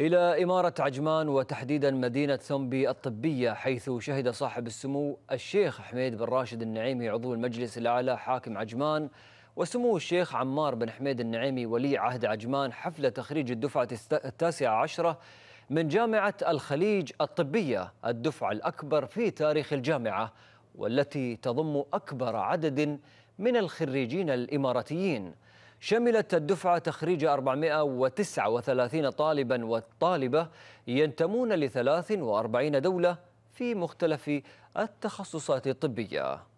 إلى إمارة عجمان وتحديدا مدينة ثنبي الطبية حيث شهد صاحب السمو الشيخ حميد بن راشد النعيمي عضو المجلس الأعلى حاكم عجمان وسمو الشيخ عمار بن حميد النعيمي ولي عهد عجمان حفل تخريج الدفعة التاسعة عشرة من جامعة الخليج الطبية الدفعة الأكبر في تاريخ الجامعة والتي تضم أكبر عدد من الخريجين الإماراتيين شملت الدفعة تخريج 439 طالبا وطالبة ينتمون ل 43 دولة في مختلف التخصصات الطبية